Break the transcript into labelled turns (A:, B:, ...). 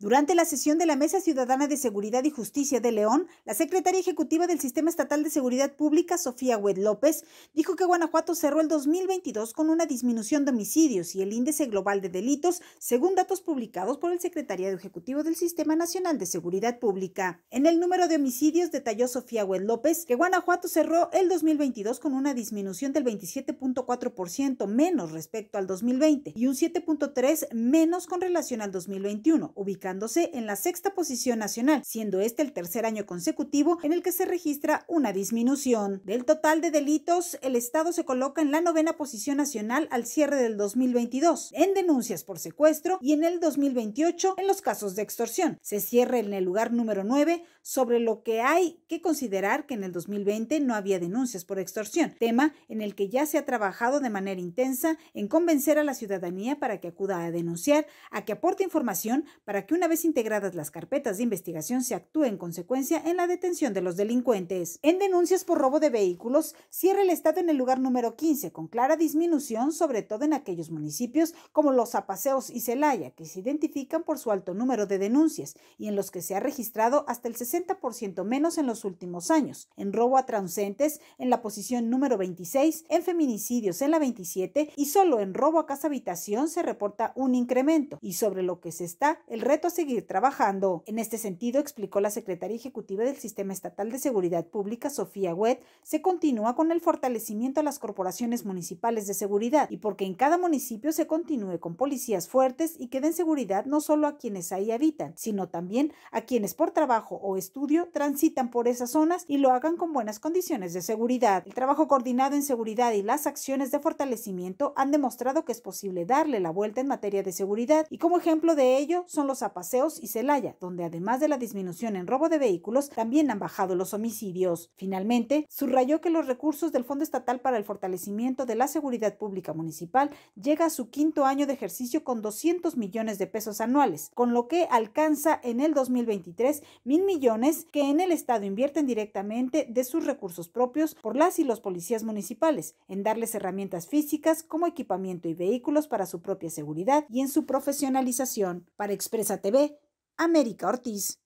A: Durante la sesión de la Mesa Ciudadana de Seguridad y Justicia de León, la secretaria ejecutiva del Sistema Estatal de Seguridad Pública, Sofía Wed López, dijo que Guanajuato cerró el 2022 con una disminución de homicidios y el índice global de delitos, según datos publicados por el Secretariado Ejecutivo del Sistema Nacional de Seguridad Pública. En el número de homicidios detalló Sofía Wed López que Guanajuato cerró el 2022 con una disminución del 27.4% menos respecto al 2020 y un 7.3 menos con relación al 2021, ubicando en la sexta posición nacional, siendo este el tercer año consecutivo en el que se registra una disminución. Del total de delitos, el Estado se coloca en la novena posición nacional al cierre del 2022, en denuncias por secuestro y en el 2028 en los casos de extorsión. Se cierra en el lugar número 9, sobre lo que hay que considerar que en el 2020 no había denuncias por extorsión, tema en el que ya se ha trabajado de manera intensa en convencer a la ciudadanía para que acuda a denunciar, a que aporte información para que una vez integradas las carpetas de investigación se actúe en consecuencia en la detención de los delincuentes. En denuncias por robo de vehículos, cierra el Estado en el lugar número 15, con clara disminución, sobre todo en aquellos municipios como Los Zapaseos y Celaya, que se identifican por su alto número de denuncias y en los que se ha registrado hasta el 60% menos en los últimos años. En robo a transeúntes en la posición número 26, en feminicidios en la 27 y solo en robo a casa habitación se reporta un incremento y sobre lo que se está el reto a seguir trabajando. En este sentido, explicó la secretaria ejecutiva del Sistema Estatal de Seguridad Pública, Sofía Wet, se continúa con el fortalecimiento a las corporaciones municipales de seguridad y porque en cada municipio se continúe con policías fuertes y que den seguridad no solo a quienes ahí habitan, sino también a quienes por trabajo o estudio transitan por esas zonas y lo hagan con buenas condiciones de seguridad. El trabajo coordinado en seguridad y las acciones de fortalecimiento han demostrado que es posible darle la vuelta en materia de seguridad y como ejemplo de ello son los Paseos y Celaya, donde además de la disminución en robo de vehículos, también han bajado los homicidios. Finalmente, subrayó que los recursos del Fondo Estatal para el Fortalecimiento de la Seguridad Pública Municipal llega a su quinto año de ejercicio con 200 millones de pesos anuales, con lo que alcanza en el 2023 mil millones que en el Estado invierten directamente de sus recursos propios por las y los policías municipales, en darles herramientas físicas como equipamiento y vehículos para su propia seguridad y en su profesionalización. Para Expresa TV, América Ortiz.